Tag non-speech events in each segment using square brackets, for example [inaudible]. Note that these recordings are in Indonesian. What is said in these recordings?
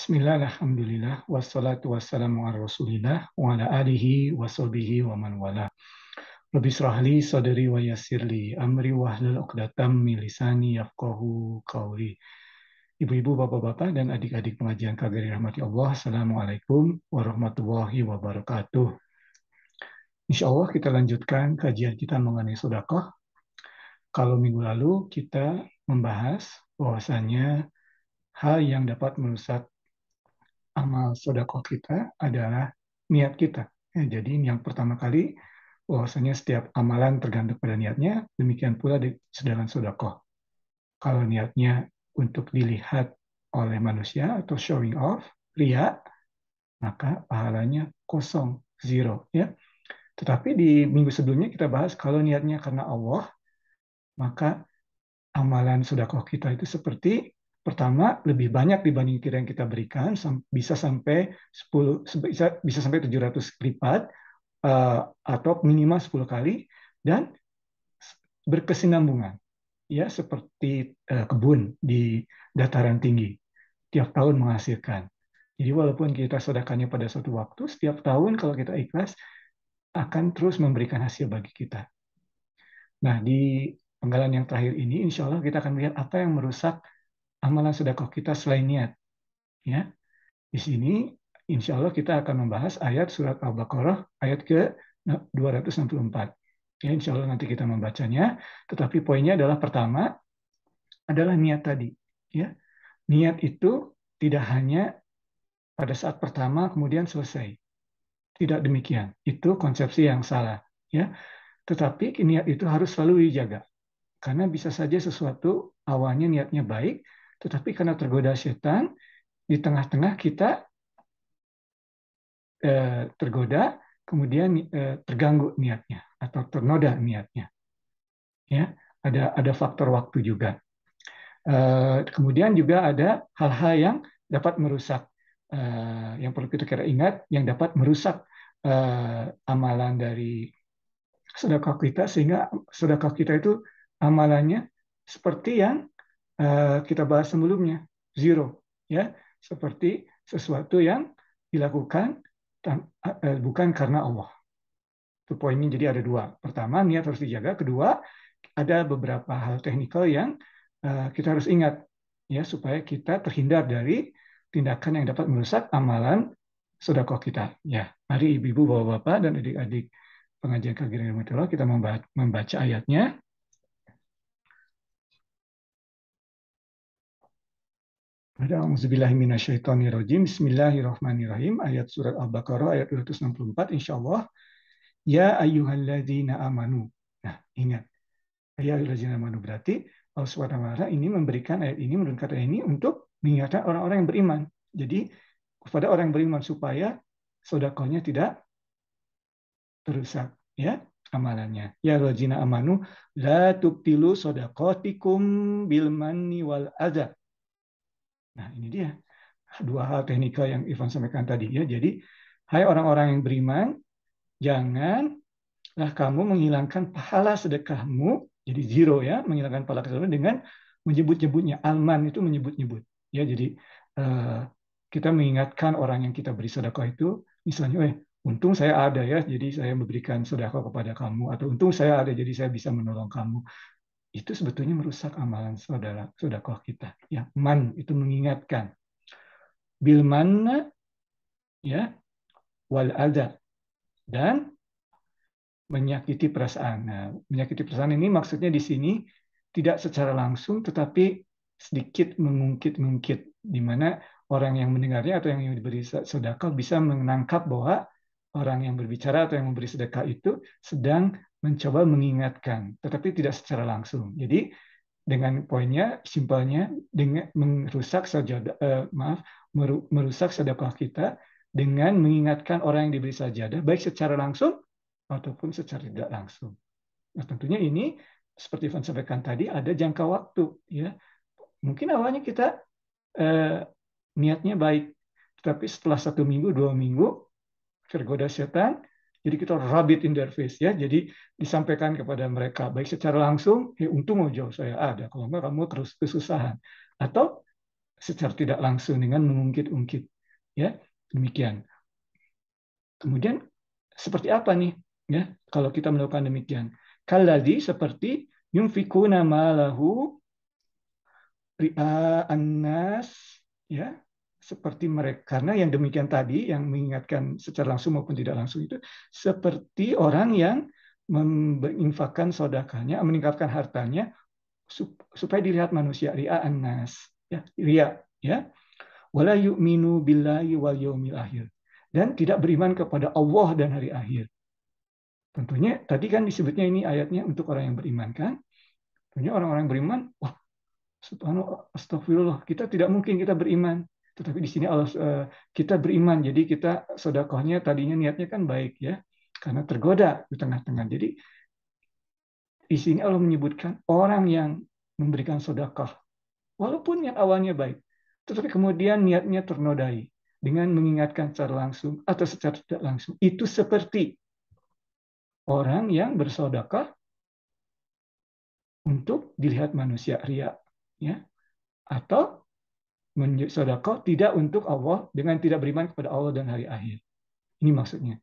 Bismillah, alhamdulillah, wassalatu wassalamu ala rasulillah, wa ala alihi wa sahbihi wa man wala. Rabbi srahli sadri wa yasirli amri wa hlul uqdatam milisani yafqahu qawli. Ibu-ibu, bapak-bapak, dan adik-adik pengajian kagari rahmati Allah, Assalamualaikum warahmatullahi wabarakatuh. Insya Allah kita lanjutkan kajian kita mengenai sodakoh. Kalau minggu lalu kita membahas bahwasannya hal yang dapat merusak amal sodako kita adalah niat kita. Ya, jadi yang pertama kali bahwasanya setiap amalan tergantung pada niatnya, demikian pula di sedangkan sodako. Kalau niatnya untuk dilihat oleh manusia atau showing off, ria, maka pahalanya kosong, zero. Ya. Tetapi di minggu sebelumnya kita bahas kalau niatnya karena Allah, maka amalan sodakoh kita itu seperti Pertama, lebih banyak dibanding kira yang kita berikan, bisa sampai 10 bisa, bisa sampai 700 lipat uh, atau minimal 10 kali dan berkesinambungan. Ya, seperti uh, kebun di dataran tinggi. Tiap tahun menghasilkan. Jadi walaupun kita sedekahnya pada suatu waktu, setiap tahun kalau kita ikhlas akan terus memberikan hasil bagi kita. Nah, di penggalan yang terakhir ini, insya Allah kita akan melihat apa yang merusak amalan sedekah kita selain niat. Ya. Di sini insya Allah kita akan membahas ayat surat Al-Baqarah ayat ke 264. Ya, insya Allah nanti kita membacanya. Tetapi poinnya adalah pertama adalah niat tadi. Ya, niat itu tidak hanya pada saat pertama kemudian selesai. Tidak demikian. Itu konsepsi yang salah. Ya, tetapi niat itu harus selalu dijaga karena bisa saja sesuatu awalnya niatnya baik, tetapi karena tergoda setan, di tengah-tengah kita eh, tergoda, kemudian eh, terganggu niatnya atau ternoda niatnya. Ya, ada ada faktor waktu juga. Eh, kemudian juga ada hal-hal yang dapat merusak. yang perlu kita kira ingat, yang dapat merusak amalan dari sedekah kita sehingga sedekah kita itu amalannya seperti yang Eh, kita bahas sebelumnya, zero, ya, seperti sesuatu yang dilakukan eh, bukan karena Allah. Itu poinnya jadi ada dua. Pertama, niat harus dijaga. Kedua, ada beberapa hal teknikal yang eh, kita harus ingat ya supaya kita terhindar dari tindakan yang dapat merusak amalan sodako kita. Ya, mari ibu-ibu, bapak-bapak dan adik-adik pengajian KGRI kita membaca ayatnya. Ada auzubillahiminasyaitonirrojim, bismillahirrahmanirrahim, ayat surat Al-Baqarah, ayat 264, insyaAllah. Ya ayyuhalladzina amanu. Nah, ingat. Ya ayyuhalladzina amanu berarti Allah SWT ini memberikan ayat ini, menurut kata ini, untuk mengingatkan orang-orang yang beriman. Jadi, kepada orang yang beriman supaya sodakohnya tidak terusak. Ya, amalannya. Ya ayyuhalladzina amanu, la tubtilu sodakotikum bilmani wal adha. Nah, ini dia dua hal teknikal yang Ivan sampaikan tadi ya. Jadi, hai orang-orang yang beriman, janganlah kamu menghilangkan pahala sedekahmu, jadi zero ya, menghilangkan pahala sedekahmu dengan menyebut-nyebutnya. Alman itu menyebut-nyebut. Ya, jadi eh, kita mengingatkan orang yang kita beri sedekah itu, misalnya, eh, untung saya ada ya, jadi saya memberikan sedekah kepada kamu, atau untung saya ada, jadi saya bisa menolong kamu itu sebetulnya merusak amalan saudara saudara kita. Ya, man itu mengingatkan. Bil mana ya wal ada dan menyakiti perasaan. Nah, menyakiti perasaan ini maksudnya di sini tidak secara langsung tetapi sedikit mengungkit-ungkit di mana orang yang mendengarnya atau yang diberi sedekah bisa menangkap bahwa orang yang berbicara atau yang memberi sedekah itu sedang mencoba mengingatkan, tetapi tidak secara langsung. Jadi dengan poinnya, simpelnya dengan merusak sajadah, eh, maaf, merusak sedekah kita dengan mengingatkan orang yang diberi sajadah, baik secara langsung ataupun secara tidak langsung. Nah tentunya ini seperti Ivan sampaikan tadi ada jangka waktu ya. Mungkin awalnya kita eh, niatnya baik, tetapi setelah satu minggu dua minggu tergoda setan jadi kita rabbit in their face ya. Jadi disampaikan kepada mereka baik secara langsung, "Hei, eh, untung aja saya ada. Kalau enggak kamu terus kesusahan." Atau secara tidak langsung dengan mengungkit-ungkit ya. Demikian. Kemudian seperti apa nih ya kalau kita melakukan demikian? Kaladi seperti nama malahu ri'a anas, ya seperti mereka karena yang demikian tadi yang mengingatkan secara langsung maupun tidak langsung itu seperti orang yang menginfakkan sodakanya meningkatkan hartanya supaya dilihat manusia ria anas ya ria ya wala yu'minu billahi wal yaumil akhir dan tidak beriman kepada Allah dan hari akhir tentunya tadi kan disebutnya ini ayatnya untuk orang yang beriman kan tentunya orang-orang yang beriman wah subhanallah astagfirullah kita tidak mungkin kita beriman tetapi di sini Allah eh, kita beriman, jadi kita sodakohnya tadinya niatnya kan baik ya, karena tergoda di tengah-tengah. Jadi di sini Allah menyebutkan orang yang memberikan sodakoh, walaupun yang awalnya baik, tetapi kemudian niatnya ternodai dengan mengingatkan secara langsung atau secara tidak langsung. Itu seperti orang yang bersodakoh untuk dilihat manusia ria, ya, atau sedekah tidak untuk Allah dengan tidak beriman kepada Allah dan hari akhir. Ini maksudnya.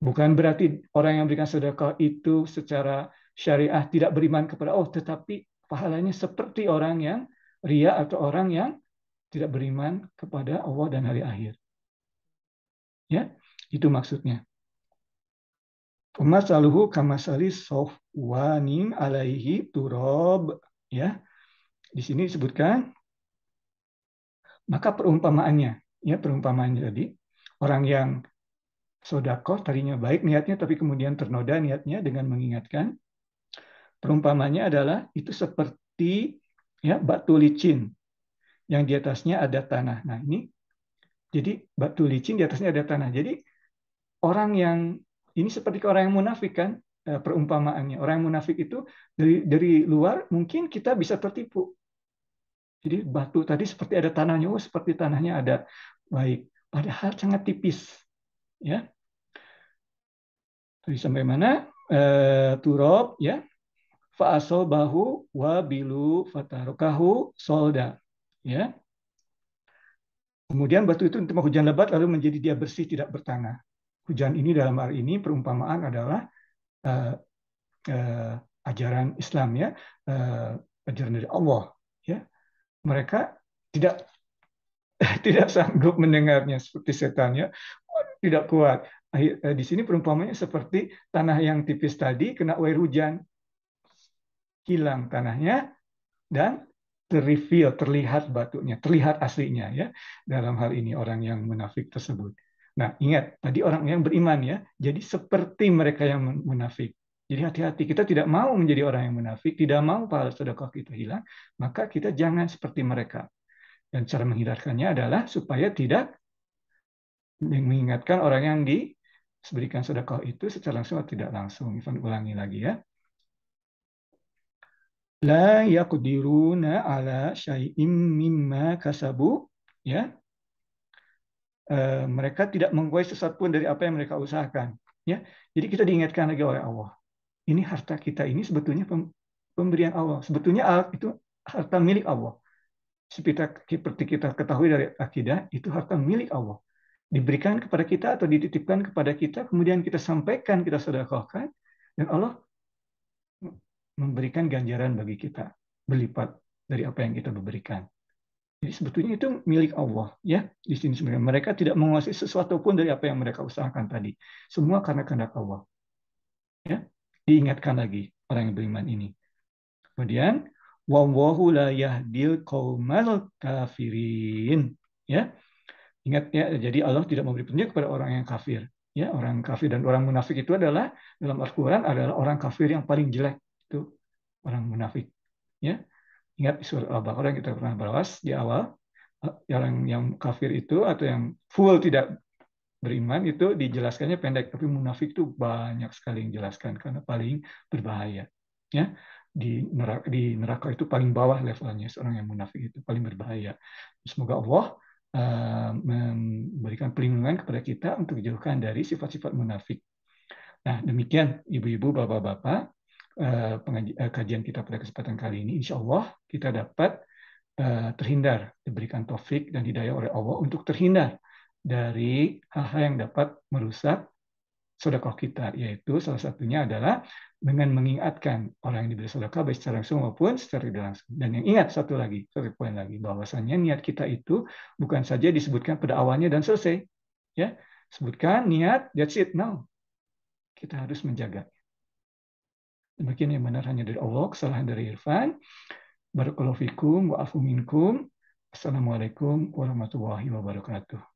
Bukan berarti orang yang berikan sedekah itu secara syariah tidak beriman kepada Allah, tetapi pahalanya seperti orang yang ria atau orang yang tidak beriman kepada Allah dan hari akhir. Ya, itu maksudnya. Masaluhu kamasali sofwanin alaihi turob. Ya, di sini disebutkan maka perumpamaannya, ya perumpamaan jadi orang yang sodako tadinya baik niatnya tapi kemudian ternoda niatnya dengan mengingatkan perumpamaannya adalah itu seperti ya batu licin yang di atasnya ada tanah. Nah ini jadi batu licin di atasnya ada tanah. Jadi orang yang ini seperti orang yang munafik kan eh, perumpamaannya. Orang yang munafik itu dari dari luar mungkin kita bisa tertipu. Jadi batu tadi seperti ada tanahnya, oh seperti tanahnya ada. Baik, padahal sangat tipis. Ya. sampai mana? Eh, turob, ya. Fa'asobahu wa bilu fatarukahu solda. Ya. Kemudian batu itu untuk hujan lebat lalu menjadi dia bersih tidak bertanah. Hujan ini dalam hal ini perumpamaan adalah uh, uh, ajaran Islam ya, uh, ajaran dari Allah mereka tidak [laughs] tidak sanggup mendengarnya seperti setannya tidak kuat eh, di sini perumpamannya seperti tanah yang tipis tadi kena air hujan hilang tanahnya dan terreveal terlihat batunya terlihat aslinya ya dalam hal ini orang yang munafik tersebut nah ingat tadi orang yang beriman ya jadi seperti mereka yang munafik jadi hati-hati, kita tidak mau menjadi orang yang munafik, tidak mau pahala sedekah kita hilang, maka kita jangan seperti mereka. Dan cara menghindarkannya adalah supaya tidak mengingatkan orang yang diberikan sedekah itu secara langsung atau tidak langsung. Ivan ulangi lagi ya. La yakudiruna ala syai'im mimma kasabu. Ya. E, mereka tidak menguasai sesuatu pun dari apa yang mereka usahakan. Ya. Jadi kita diingatkan lagi oleh Allah ini harta kita ini sebetulnya pemberian Allah. Sebetulnya itu harta milik Allah. Seperti kita ketahui dari akidah, itu harta milik Allah. Diberikan kepada kita atau dititipkan kepada kita, kemudian kita sampaikan, kita sedekahkan, dan Allah memberikan ganjaran bagi kita berlipat dari apa yang kita berikan. Jadi sebetulnya itu milik Allah ya di sini sebenarnya mereka tidak menguasai sesuatu pun dari apa yang mereka usahakan tadi. Semua karena kehendak Allah. Ya, diingatkan lagi orang yang beriman ini. Kemudian wallahu la yahdil qaumal kafirin ya. Ingat ya, jadi Allah tidak memberi petunjuk kepada orang yang kafir. Ya, orang kafir dan orang munafik itu adalah dalam Al-Qur'an adalah orang kafir yang paling jelek itu orang munafik. Ya. Ingat surah Al-Baqarah yang kita pernah bahas di awal eh, orang yang kafir itu atau yang full tidak beriman itu dijelaskannya pendek, tapi munafik itu banyak sekali yang jelaskan karena paling berbahaya. Ya, di neraka, di neraka itu paling bawah levelnya seorang yang munafik itu paling berbahaya. Semoga Allah uh, memberikan perlindungan kepada kita untuk dijauhkan dari sifat-sifat munafik. Nah, demikian ibu-ibu, bapak-bapak, uh, uh, kajian kita pada kesempatan kali ini. Insya Allah kita dapat terhindar, diberikan taufik dan hidayah oleh Allah untuk terhindar dari hal-hal yang dapat merusak sodakoh kita, yaitu salah satunya adalah dengan mengingatkan orang yang diberi sodakoh baik secara langsung maupun secara tidak langsung. Dan yang ingat satu lagi, satu poin lagi, bahwasannya niat kita itu bukan saja disebutkan pada awalnya dan selesai. ya Sebutkan niat, that's it, Now Kita harus menjaga. Demikian yang benar hanya dari Allah, kesalahan dari Irfan. Barakallahu fikum wa afu minkum. Assalamualaikum warahmatullahi wabarakatuh.